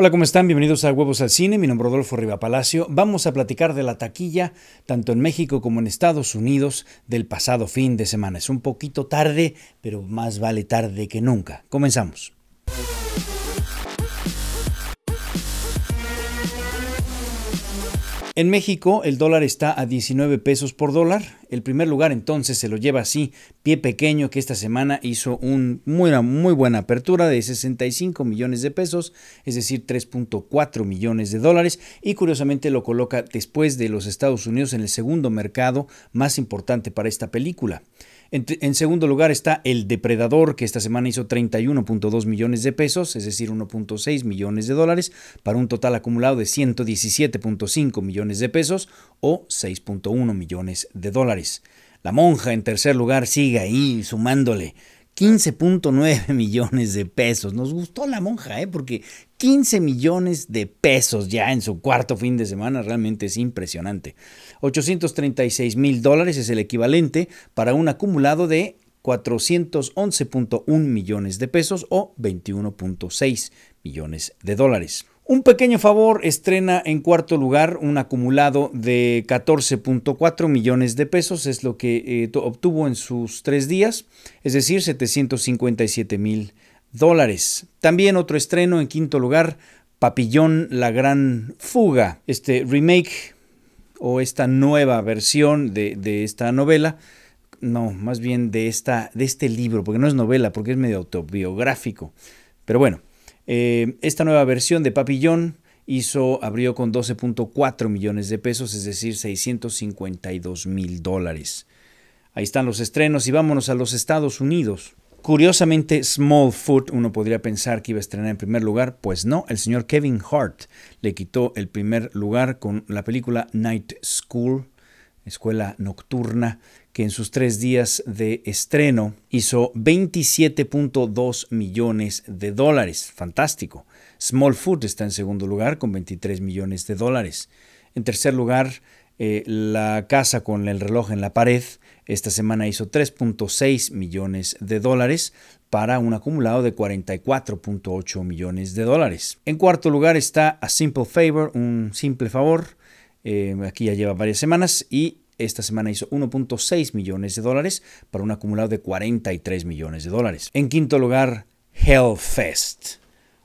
Hola, ¿cómo están? Bienvenidos a Huevos al Cine. Mi nombre es Rodolfo Riva Palacio. Vamos a platicar de la taquilla, tanto en México como en Estados Unidos, del pasado fin de semana. Es un poquito tarde, pero más vale tarde que nunca. Comenzamos. En México el dólar está a 19 pesos por dólar. El primer lugar entonces se lo lleva así, pie pequeño que esta semana hizo un, una muy buena apertura de 65 millones de pesos, es decir, 3.4 millones de dólares y curiosamente lo coloca después de los Estados Unidos en el segundo mercado más importante para esta película. En, segundo lugar está El Depredador, que esta semana hizo 31.2 millones de pesos, es decir, 1.6 millones de dólares, para un total acumulado de 117.5 millones de pesos o 6.1 millones de dólares. La monja en tercer lugar sigue ahí sumándole 15.9 millones de pesos. Nos gustó la monja, ¿eh? porque 15 millones de pesos ya en su cuarto fin de semana realmente es impresionante. 836 mil dólares es el equivalente para un acumulado de 411.1 millones de pesos o 21.6 millones de dólares. Un pequeño favor estrena en cuarto lugar un acumulado de 14.4 millones de pesos, es lo que eh, obtuvo en sus tres días, es decir, 757 mil dólares. También otro estreno en quinto lugar, Papillón La Gran Fuga, este remake o esta nueva versión de, de esta novela, no, más bien de, esta, de este libro, porque no es novela, porque es medio autobiográfico. Pero bueno, eh, esta nueva versión de Papillón hizo, abrió con 12.4 millones de pesos, es decir, 652 mil dólares. Ahí están los estrenos y vámonos a los Estados Unidos. Curiosamente, Smallfoot, uno podría pensar que iba a estrenar en primer lugar, pues no, el señor Kevin Hart le quitó el primer lugar con la película Night School, Escuela Nocturna, que en sus tres días de estreno hizo 27.2 millones de dólares. Fantástico. Small Food está en segundo lugar con 23 millones de dólares. En tercer lugar, eh, La casa con el reloj en la pared esta semana hizo 3.6 millones de dólares para un acumulado de 44.8 millones de dólares. En cuarto lugar está A Simple Favor, un simple favor. Eh, aquí ya lleva varias semanas y esta semana hizo 1.6 millones de dólares para un acumulado de 43 millones de dólares. En quinto lugar, Hellfest.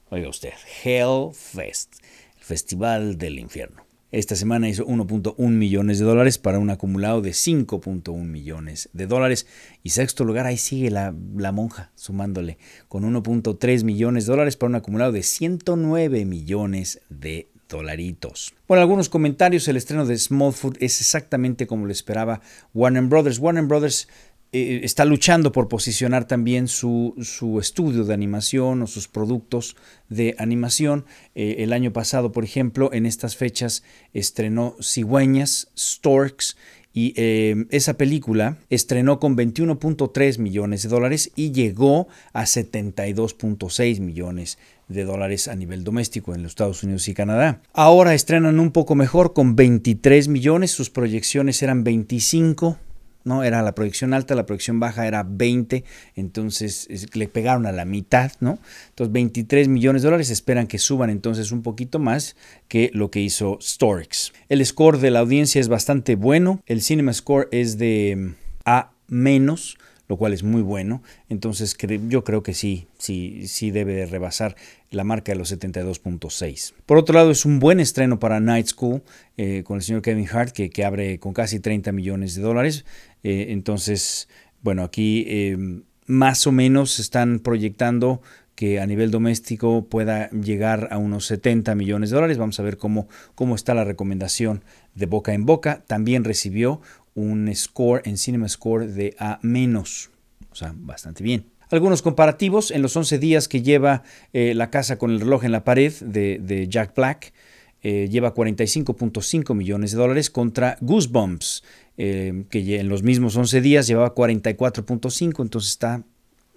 Oiga usted, Hellfest, el Festival del Infierno. Esta semana hizo 1.1 millones de dólares para un acumulado de 5.1 millones de dólares. Y sexto lugar, ahí sigue la, la monja sumándole con 1.3 millones de dólares para un acumulado de 109 millones de dolaritos. Bueno, algunos comentarios. El estreno de Smallfoot es exactamente como lo esperaba Warner Brothers. Warner Brothers eh, está luchando por posicionar también su, estudio de animación o sus productos de animación. Eh, el año pasado, por ejemplo, en estas fechas estrenó Cigüeñas, Storks y eh, esa película estrenó con 21.3 millones de dólares y llegó a 72.6 millones de dólares a nivel doméstico en los Estados Unidos y Canadá. Ahora estrenan un poco mejor con 23 millones, sus proyecciones eran 25. No, era la proyección alta, la proyección baja era 20, entonces le pegaron a la mitad, ¿no? Entonces 23 millones de dólares esperan que suban entonces un poquito más que lo que hizo Storix. El score de la audiencia es bastante bueno, el Cinema Score es de mm, A menos, lo cual es muy bueno. Entonces yo creo que sí, sí, sí debe de rebasar la marca de los 72.6. Por otro lado, es un buen estreno para Night School eh, con el señor Kevin Hart, que, abre con casi 30 millones de dólares. Eh, entonces, bueno, aquí eh, más o menos están proyectando que a nivel doméstico pueda llegar a unos 70 millones de dólares. Vamos a ver cómo, cómo está la recomendación de boca en boca. También recibió un score en Cinema Score de A-, o sea, bastante bien. Algunos comparativos en los 11 días que lleva eh, La casa con el reloj en la pared de, Jack Black. Eh, lleva 45.5 millones de dólares contra Goosebumps, eh, que en los mismos 11 días llevaba 44.5, entonces está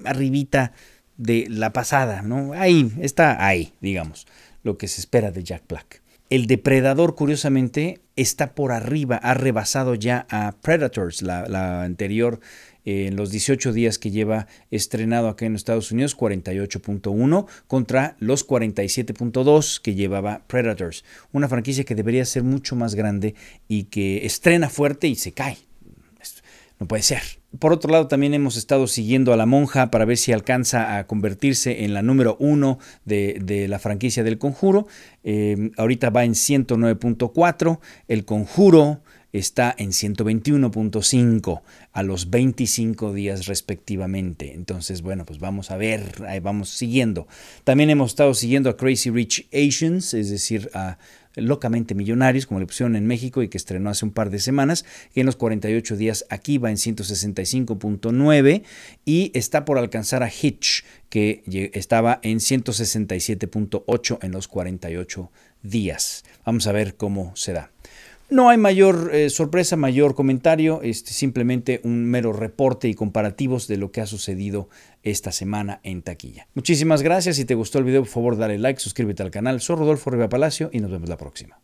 arribita de la pasada, ¿no? Ahí, está ahí, digamos, lo que se espera de Jack Black. El depredador, curiosamente, está por arriba, ha rebasado ya a Predators, la, anterior, eh, en los 18 días que lleva estrenado acá en Estados Unidos, 48.1 contra los 47.2 que llevaba Predators. Una franquicia que debería ser mucho más grande y que estrena fuerte y se cae. No puede ser. Por otro lado, también hemos estado siguiendo a la monja para ver si alcanza a convertirse en la número uno de, la franquicia del conjuro. Em, ahorita va en 109.4. El conjuro está en 121.5 a los 25 días respectivamente. Entonces, bueno, pues vamos a ver, vamos siguiendo. También hemos estado siguiendo a Crazy Rich Asians, es decir, a Locamente Millonarios, como le pusieron en México y que estrenó hace un par de semanas, en los 48 días aquí va en 165.9 y está por alcanzar a Hitch, que estaba en 167.8 en los 48 días. Vamos a ver cómo se da. No hay mayor eh, sorpresa, mayor comentario, este, simplemente un mero reporte y comparativos de lo que ha sucedido esta semana en taquilla. Muchísimas gracias, si te gustó el video por favor dale like, suscríbete al canal. Soy Rodolfo Riva Palacio y nos vemos la próxima.